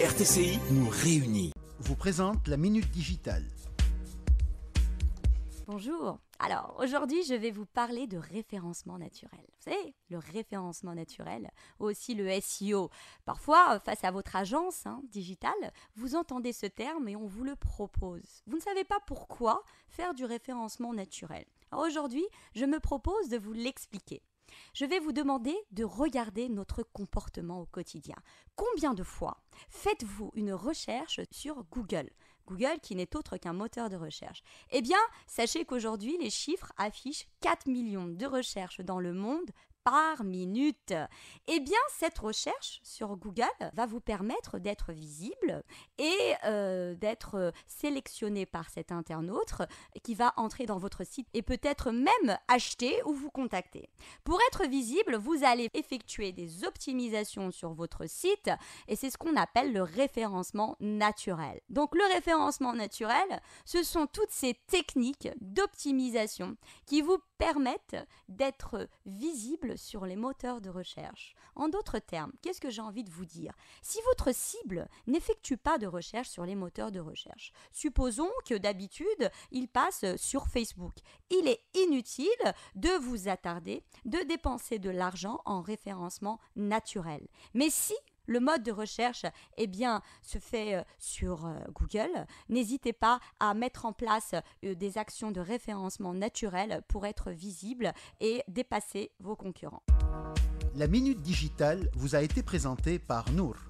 RTCI nous réunit. Vous présente la Minute Digitale. Bonjour. Alors aujourd'hui, je vais vous parler de référencement naturel. Vous savez, le référencement naturel, aussi le SEO. Parfois, euh, face à votre agence hein, digitale, vous entendez ce terme et on vous le propose. Vous ne savez pas pourquoi faire du référencement naturel. aujourd'hui, je me propose de vous l'expliquer je vais vous demander de regarder notre comportement au quotidien. Combien de fois faites-vous une recherche sur Google Google qui n'est autre qu'un moteur de recherche. Eh bien, sachez qu'aujourd'hui, les chiffres affichent 4 millions de recherches dans le monde par minute. et eh bien, cette recherche sur Google va vous permettre d'être visible et euh, d'être sélectionné par cet internaute qui va entrer dans votre site et peut-être même acheter ou vous contacter. Pour être visible, vous allez effectuer des optimisations sur votre site et c'est ce qu'on appelle le référencement naturel. Donc le référencement naturel, ce sont toutes ces techniques d'optimisation qui vous permettent d'être visibles sur les moteurs de recherche. En d'autres termes, qu'est-ce que j'ai envie de vous dire Si votre cible n'effectue pas de recherche sur les moteurs de recherche, supposons que d'habitude, il passe sur Facebook. Il est inutile de vous attarder, de dépenser de l'argent en référencement naturel. Mais si le mode de recherche eh bien, se fait euh, sur euh, Google. N'hésitez pas à mettre en place euh, des actions de référencement naturel pour être visible et dépasser vos concurrents. La Minute Digitale vous a été présentée par Nour.